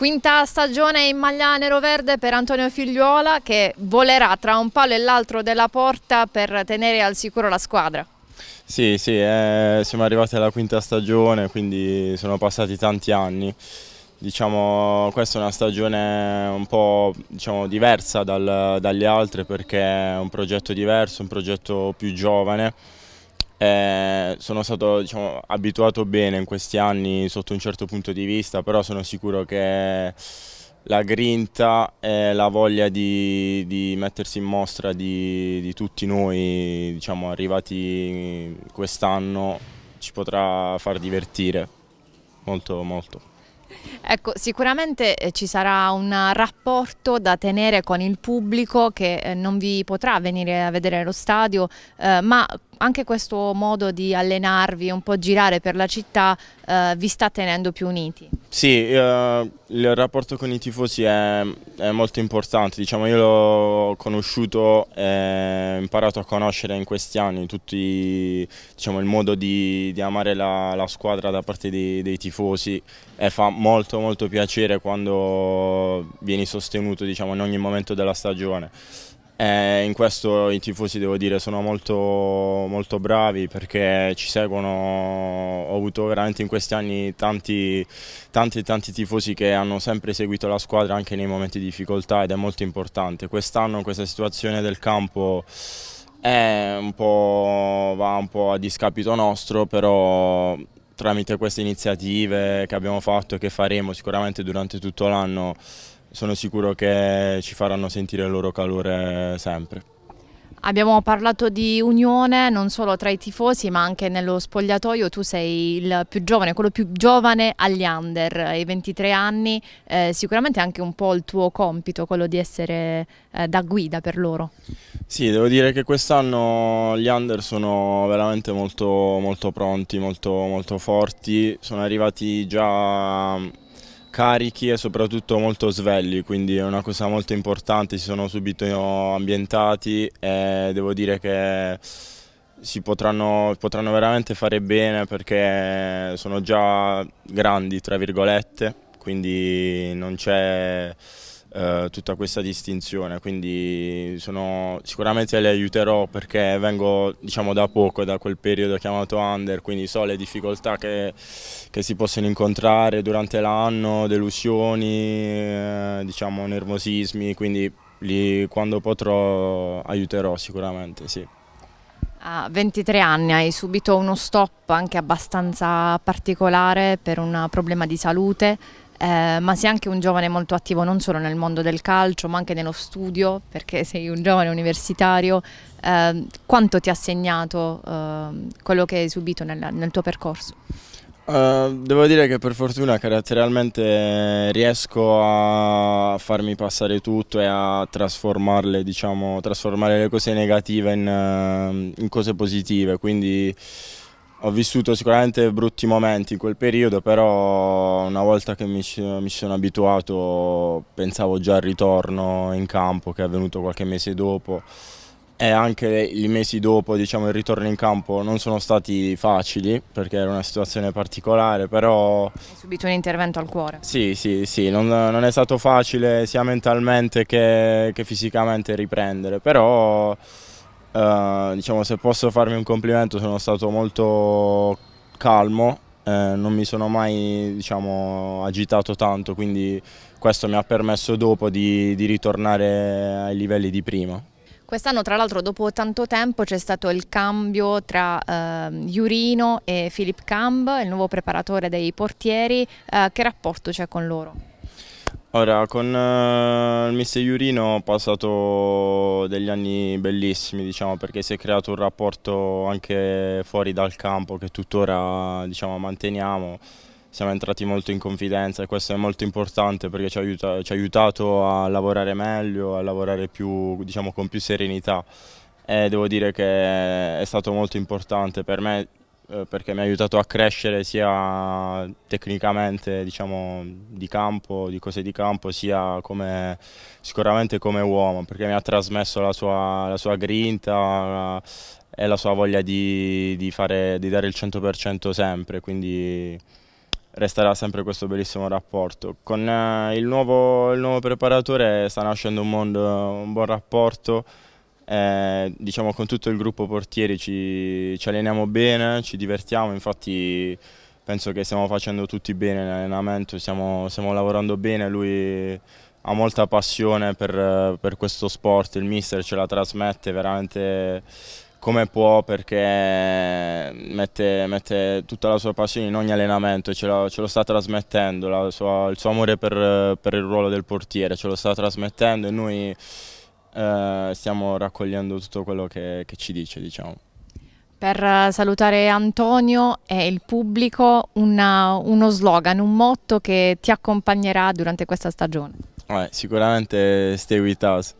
Quinta stagione in maglia nero-verde per Antonio Figliuola che volerà tra un palo e l'altro della porta per tenere al sicuro la squadra. Sì, sì, eh, siamo arrivati alla quinta stagione, quindi sono passati tanti anni. Diciamo, questa è una stagione un po' diciamo, diversa dal, dalle altre perché è un progetto diverso, un progetto più giovane eh, sono stato diciamo, abituato bene in questi anni sotto un certo punto di vista, però sono sicuro che la grinta e la voglia di, di mettersi in mostra di, di tutti noi diciamo, arrivati quest'anno ci potrà far divertire molto molto. Ecco, sicuramente eh, ci sarà un rapporto da tenere con il pubblico che eh, non vi potrà venire a vedere lo stadio, eh, ma anche questo modo di allenarvi, un po' girare per la città, eh, vi sta tenendo più uniti? Sì, eh, il rapporto con i tifosi è, è molto importante, diciamo, io l'ho conosciuto e imparato a conoscere in questi anni tutti, diciamo, il modo di, di amare la, la, squadra da parte dei, dei tifosi e fa molto molto, molto piacere quando vieni sostenuto diciamo, in ogni momento della stagione. E eh, in questo i tifosi devo dire sono molto, molto bravi perché ci seguono, ho avuto veramente in questi anni tanti, tanti, tanti tifosi che hanno sempre seguito la squadra anche nei momenti di difficoltà ed è molto importante. Quest'anno questa situazione del campo eh, un va un po' a discapito nostro però tramite queste iniziative che abbiamo fatto e che faremo sicuramente durante tutto l'anno sono sicuro che ci faranno sentire il loro calore sempre. Abbiamo parlato di unione non solo tra i tifosi ma anche nello spogliatoio, tu sei il più giovane, quello più giovane agli under, ai 23 anni, eh, sicuramente è anche un po' il tuo compito quello di essere eh, da guida per loro. Sì, devo dire che quest'anno gli under sono veramente molto, molto pronti, molto, molto forti, sono arrivati già carichi e soprattutto molto svegli, quindi è una cosa molto importante, si sono subito ambientati e devo dire che si potranno, potranno veramente fare bene perché sono già grandi, tra virgolette, quindi non c'è eh, tutta questa distinzione, quindi sono, sicuramente le aiuterò perché vengo diciamo, da poco, da quel periodo chiamato under, quindi so le difficoltà che, che si possono incontrare durante l'anno, delusioni, eh, diciamo, nervosismi, quindi li, quando potrò aiuterò sicuramente. Sì. A 23 anni hai subito uno stop anche abbastanza particolare per un problema di salute, eh, ma sei anche un giovane molto attivo non solo nel mondo del calcio ma anche nello studio perché sei un giovane universitario. Eh, quanto ti ha segnato ehm, quello che hai subito nel, nel tuo percorso? Uh, devo dire che per fortuna caratterialmente riesco a farmi passare tutto e a trasformarle, diciamo, trasformare le cose negative in, ehm, in cose positive, quindi ho vissuto sicuramente brutti momenti in quel periodo, però una volta che mi, mi, sono abituato pensavo già al ritorno in campo che è avvenuto qualche mese dopo e anche i mesi dopo diciamo, il ritorno in campo non sono stati facili perché era una situazione particolare, però... Hai subito un intervento al cuore. Sì, sì, sì, non, non è stato facile sia mentalmente che, che fisicamente riprendere, però eh, diciamo, se posso farmi un complimento sono stato molto calmo, eh, non mi sono mai diciamo, agitato tanto, quindi questo mi ha permesso dopo di, di ritornare ai livelli di prima. Quest'anno tra l'altro dopo tanto tempo c'è stato il cambio tra eh, Jurino e Philip Camb, il nuovo preparatore dei portieri, eh, che rapporto c'è con loro? Ora, con eh, il mister Iurino ho passato degli anni bellissimi, diciamo, perché si è creato un rapporto anche fuori dal campo che tuttora diciamo, manteniamo. Siamo entrati molto in confidenza e questo è molto importante perché ci, aiuta, ci ha aiutato a lavorare meglio, a lavorare più, diciamo, con più serenità. E devo dire che è stato molto importante per me eh, perché mi ha aiutato a crescere sia tecnicamente diciamo, di campo, di cose di campo, sia come, sicuramente come uomo, perché mi ha trasmesso la sua, la sua grinta eh, e la sua voglia di, di, fare, di dare il 100% sempre, quindi resterà sempre questo bellissimo rapporto. Con eh, il nuovo, il nuovo preparatore sta nascendo un, mondo, un buon rapporto, eh, diciamo con tutto il gruppo portieri ci, ci alleniamo bene, ci divertiamo, infatti penso che stiamo facendo tutti bene in allenamento, stiamo, stiamo lavorando bene, lui ha molta passione per, per, questo sport, il mister ce la trasmette veramente come può perché mette, mette tutta la sua passione in ogni allenamento, ce, la, ce lo sta trasmettendo, sua, il suo amore per, per il ruolo del portiere ce lo sta trasmettendo e noi eh, stiamo raccogliendo tutto quello che, che ci dice, diciamo. Per salutare Antonio e il pubblico, una, uno slogan, un motto che ti accompagnerà durante questa stagione. Eh, sicuramente stay with us.